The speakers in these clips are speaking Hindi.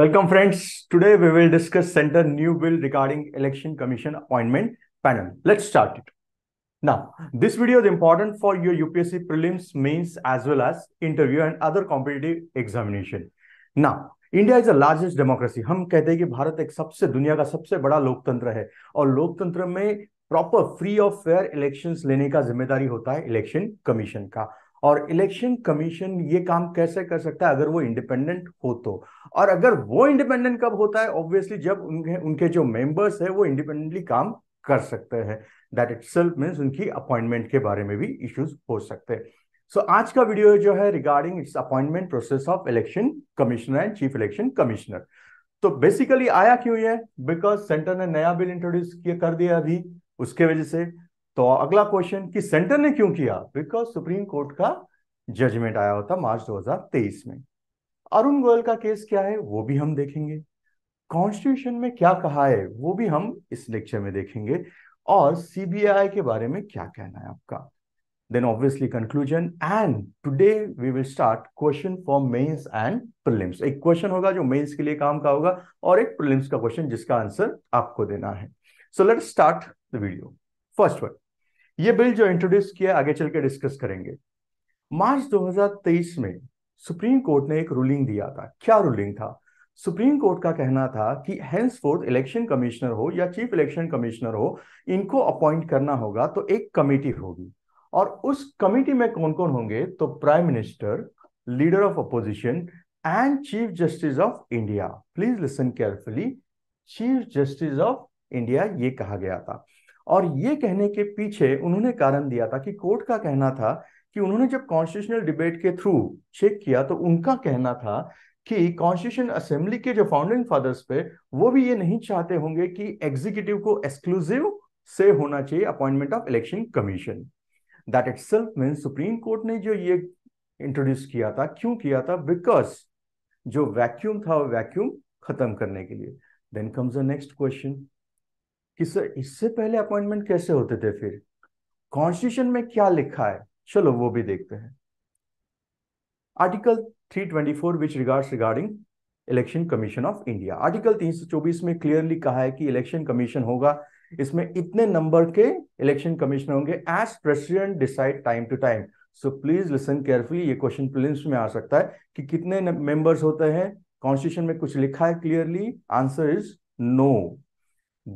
Welcome friends today we will discuss centre new bill regarding election commission appointment panel let's start it now this video is important for your UPSC prelims mains as well as interview and other competitive examination now India is the largest democracy हम कहते हैं कि भारत एक सबसे दुनिया का सबसे बड़ा लोकतंत्र है और लोकतंत्र में proper free of fair elections लेने का जिम्मेदारी होता है इलेक्शन कमीशन का और इलेक्शन कमीशन ये काम कैसे कर सकता है अगर वो इंडिपेंडेंट हो तो और अगर वो इंडिपेंडेंट कब होता है ऑब्वियसली जब उनके उनके जो मेंबर्स है वो इंडिपेंडेंटली काम कर सकते हैं दैट इट सेल्फ उनकी अपॉइंटमेंट के बारे में भी इश्यूज हो सकते हैं सो so, आज का वीडियो जो है regarding its appointment process of election commissioner and chief election commissioner तो बेसिकली आया क्यों है बिकॉज सेंटर ने नया बिल इंट्रोड्यूस किया कर दिया अभी उसके वजह से तो अगला क्वेश्चन कि सेंटर ने क्यों किया बिकॉज सुप्रीम कोर्ट का जजमेंट आया होता मार्च 2023 में अरुण गोयल का केस क्या है वो भी हम देखेंगे कॉन्स्टिट्यूशन में क्या कहा है वो भी हम इस लेक्चर में देखेंगे और सीबीआई के बारे में क्या कहना है आपका then obviously conclusion and today we will start question for mains and prelims एक क्वेश्चन होगा जो mains के लिए काम का होगा और एक प्रिलिम्स का क्वेश्चन जिसका आंसर आपको देना है so let start the video first one ये बिल जो इंट्रोड्यूस किया आगे चल के डिस्कस करेंगे मार्च 2023 में सुप्रीम कोर्ट ने एक रूलिंग दिया था क्या रूलिंग था सुप्रीम कोर्ट का कहना था कि हैंस फोर्थ इलेक्शन कमिश्नर हो या चीफ इलेक्शन कमिश्नर हो इनको अपॉइंट करना होगा तो एक कमेटी होगी और उस कमेटी में कौन कौन होंगे तो prime minister leader of opposition and chief justice of India please listen carefully chief justice of India ये कहा गया था और ये कहने के पीछे उन्होंने कारण दिया था कि कोर्ट का कहना था कि उन्होंने जब कॉन्स्टिट्यूशनल डिबेट के थ्रू चेक किया तो उनका कहना था कि कॉन्स्टिट्यूशन असेंबली के जो फाउंडिंग फादर्स पे वो भी ये नहीं चाहते होंगे कि एग्जीक्यूटिव को एक्सक्लूसिव से होना चाहिए appointment of election commission that itself mean supreme court ने जो ये इंट्रोड्यूस किया था क्यों किया था बिकॉज जो वैक्यूम था वो वैक्यूम खत्म करने के लिए then comes the next question इससे इससे पहले अपॉइंटमेंट कैसे होते थे फिर कॉन्स्टिट्यूशन में क्या लिखा है चलो वो भी देखते हैं article 324 which regards regarding election commission of India article 324 में क्लियरली कहा है कि इलेक्शन कमीशन होगा इसमें इतने नंबर के इलेक्शन कमीशन होंगे as president decide time to time so please listen carefully ये क्वेश्चन प्रिलिम्स में आ सकता है कि कितने मेंबर्स होते हैं कॉन्स्टिट्यूशन में कुछ लिखा है clearly answer is no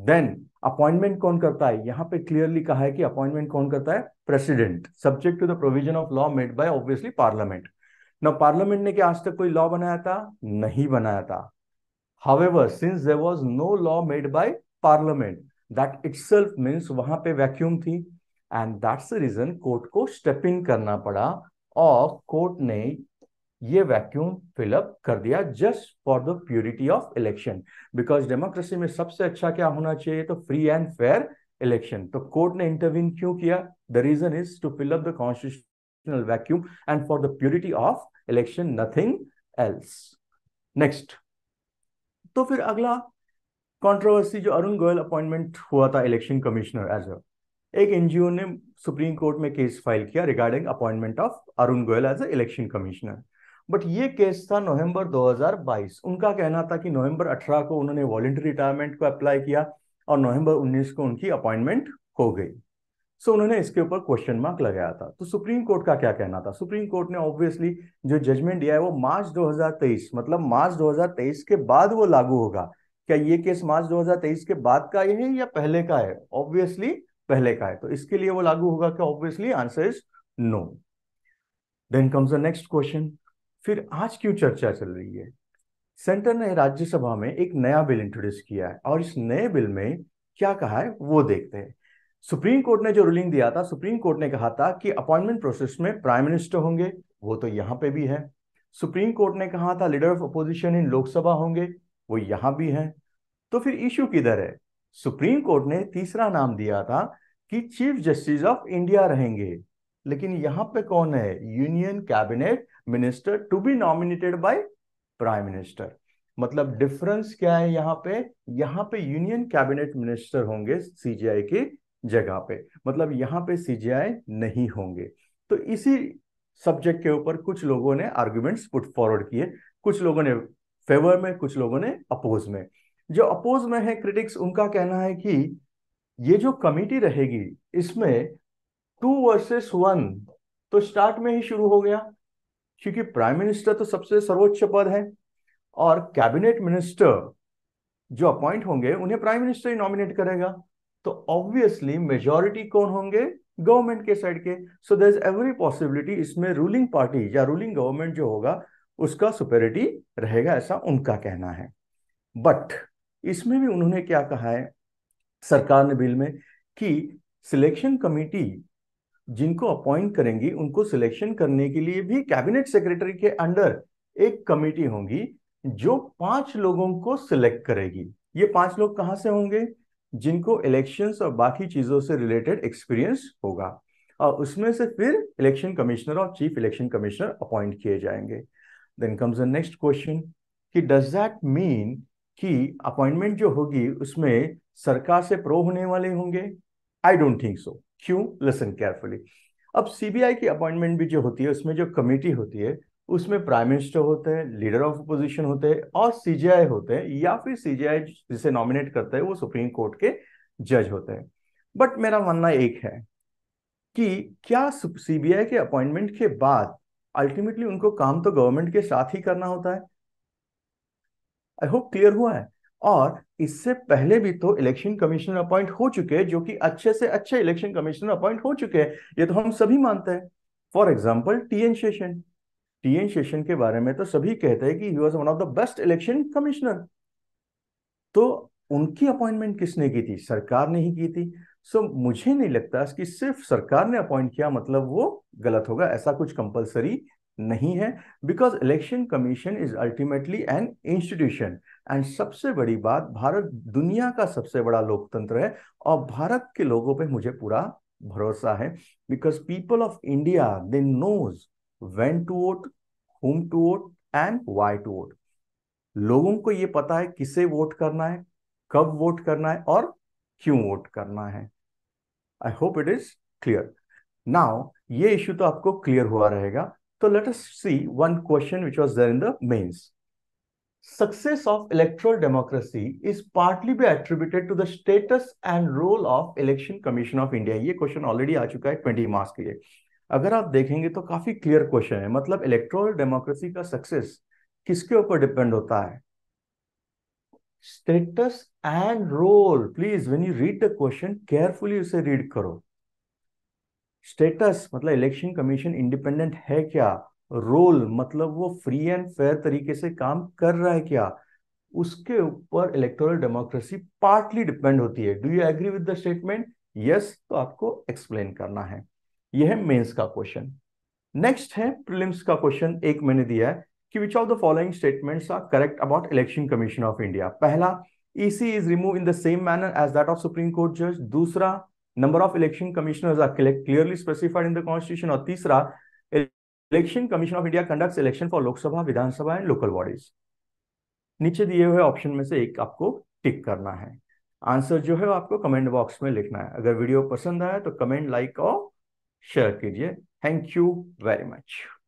then appointment कौन करता है यहां पे क्लियरली कहा है कि अपॉइंटमेंट कौन करता है president subject to the provision of law made by obviously parliament ना पार्लियामेंट ने क्या आज तक कोई लॉ बनाया था नहीं बनाया था however since there was no law made by parliament that itself means वहां पे वैक्यूम थी एंड दैट्स रीजन कोर्ट को स्टेप इन करना पड़ा और कोर्ट ने ये वैक्यूम फिलअप कर दिया just for the purity of election because democracy में सबसे अच्छा क्या होना चाहिए तो फ्री एंड फेयर इलेक्शन तो कोर्ट ने इंटरवीन क्यों किया the reason is to fill up the constitutional vacuum and for the purity of election nothing else next तो फिर अगला कॉन्ट्रोवर्सी जो अरुण गोयल अपॉइंटमेंट हुआ था इलेक्शन कमिश्नर एज अ एक एनजीओ ने सुप्रीम कोर्ट में केस फाइल किया regarding appointment of Arun Goyal as a election commissioner but ये केस था नवंबर 2022 उनका कहना था कि नवंबर 18 को उन्होंने वॉलेंटरी रिटायरमेंट को अप्लाई किया और नवंबर 19 को उनकी अपॉइंटमेंट हो गई सो so, उन्होंने इसके ऊपर क्वेश्चन मार्क लगाया था तो सुप्रीम कोर्ट का क्या कहना था सुप्रीम कोर्ट ने ऑब्वियसली जो जजमेंट दिया है वो मार्च 2023 मतलब मार्च 2023 के बाद वो लागू होगा क्या ये केस मार्च 2023 के बाद का है या पहले का है ऑब्वियसली पहले का है तो इसके लिए वो लागू होगा क्या obviously answer is no then comes the next question फिर आज क्यों चर्चा चल रही है सेंटर ने राज्यसभा में एक नया बिल इंट्रोड्यूस किया है और इस नए बिल में क्या कहा है वो देखते हैं सुप्रीम कोर्ट ने जो रूलिंग दिया था सुप्रीम कोर्ट ने कहा था कि अपॉइंटमेंट प्रोसेस में प्राइम मिनिस्टर होंगे वो तो यहाँ पे भी है सुप्रीम कोर्ट ने कहा था leader of opposition in Lok Sabha होंगे वो यहाँ भी है तो फिर इश्यू किधर है सुप्रीम कोर्ट ने तीसरा नाम दिया था कि चीफ जस्टिस ऑफ इंडिया रहेंगे लेकिन यहां पे कौन है union cabinet minister to be nominated by prime minister मतलब डिफरेंस क्या है यहाँ पे यहाँ पे यूनियन कैबिनेट मिनिस्टर होंगे सीजीआई की जगह पे मतलब यहाँ पे सीजीआई नहीं होंगे तो इसी सब्जेक्ट के ऊपर कुछ लोगों ने आर्ग्यूमेंट्स पुट फॉरवर्ड किए कुछ लोगों ने फेवर में कुछ लोगों ने अपोज में जो अपोज में है क्रिटिक्स उनका कहना है कि ये जो कमेटी रहेगी इसमें टू वर्सेस वन तो स्टार्ट में ही शुरू हो गया क्योंकि प्राइम मिनिस्टर तो सबसे सर्वोच्च पद है और कैबिनेट मिनिस्टर जो अपॉइंट होंगे उन्हें प्राइम मिनिस्टर ही नॉमिनेट करेगा तो ऑब्वियसली मेजोरिटी कौन होंगे गवर्नमेंट के साइड के so there is every possibility इसमें रूलिंग पार्टी या रूलिंग गवर्नमेंट जो होगा उसका सुपेरिटी रहेगा ऐसा उनका कहना है बट इसमें भी उन्होंने क्या कहा है सरकार ने बिल में कि सिलेक्शन कमेटी जिनको अपॉइंट करेंगी उनको सिलेक्शन करने के लिए भी कैबिनेट सेक्रेटरी के अंडर एक कमेटी होंगी जो पांच लोगों को सिलेक्ट करेगी ये पांच लोग कहां से होंगे जिनको इलेक्शंस और बाकी चीजों से रिलेटेड एक्सपीरियंस होगा और उसमें से फिर इलेक्शन कमिश्नर और चीफ इलेक्शन कमिश्नर अपॉइंट किए जाएंगे then comes the next question कि डज दैट मीन कि अपॉइंटमेंट जो होगी उसमें सरकार से प्रो होने वाले होंगे आई डोंट थिंक सो क्यों लिसन केयरफुली अब सीबीआई की अपॉइंटमेंट भी जो होती है उसमें जो कमेटी होती है उसमें प्राइम मिनिस्टर होते हैं लीडर ऑफ अपोजिशन होते हैं और सीजीआई होते हैं या फिर सीजीआई जिसे नॉमिनेट करता है वो सुप्रीम कोर्ट के जज होते हैं बट मेरा मानना एक है कि क्या सीबीआई के अपॉइंटमेंट के बाद अल्टीमेटली उनको काम तो गवर्नमेंट के साथ ही करना होता है आई होप क्लियर हुआ है और इससे पहले भी तो इलेक्शन कमिश्नर अपॉइंट हो चुके हैं जो कि अच्छे से अच्छे इलेक्शन कमिश्नर अपॉइंट हो चुके हैं ये तो हम सभी मानते हैं for example T N Seshan T N Seshan के बारे में तो सभी कहते हैं कि he was one of the best election commissioner तो उनकी अपॉइंटमेंट किसने की थी सरकार ने ही की थी सो so, मुझे नहीं लगता कि सिर्फ सरकार ने अपॉइंट किया मतलब वो गलत होगा ऐसा कुछ कंपलसरी नहीं है because election commission is ultimately an institution and सबसे बड़ी बात भारत दुनिया का सबसे बड़ा लोकतंत्र है और भारत के लोगों पे मुझे पूरा भरोसा है because people of India they knows when to vote whom to vote and why to vote लोगों को ये पता है किसे वोट करना है कब वोट करना है और क्यों वोट करना है I hope it is clear now ये इश्यू तो आपको क्लियर हुआ रहेगा So let us see one question which was there in the mains. Success of electoral democracy is partly be attributed to the status and role of Election Commission of India. ये question already आ चुका है 20 marks के लिए अगर आप देखेंगे तो काफी क्लियर क्वेश्चन है मतलब इलेक्ट्रोल डेमोक्रेसी का सक्सेस किसके ऊपर डिपेंड होता है status and role please when you read the question carefully उसे read करो स्टेटस मतलब इलेक्शन कमीशन इंडिपेंडेंट है क्या रोल मतलब वो फ्री एंड फेयर तरीके से काम कर रहा है क्या उसके ऊपर इलेक्टोरल डेमोक्रेसी पार्टली डिपेंड होती है do you agree with the statement yes तो आपको एक्सप्लेन करना है यह है मेंस का क्वेश्चन नेक्स्ट है प्रिलिम्स का क्वेश्चन एक मैंने दिया है कि which of the following statements are correct about election commission of India पहला EC is remove in the same manner as that of supreme court जज दूसरा number of election commissioners are clearly specified in the constitution और तीसरा election commission of India conducts election for Lok Sabha Vidhan Sabha and local bodies नीचे दिए हुए ऑप्शन में से एक आपको टिक करना है आंसर जो है आपको कमेंट बॉक्स में लिखना है अगर वीडियो पसंद आया तो कमेंट लाइक और शेयर कीजिए थैंक यू वेरी मच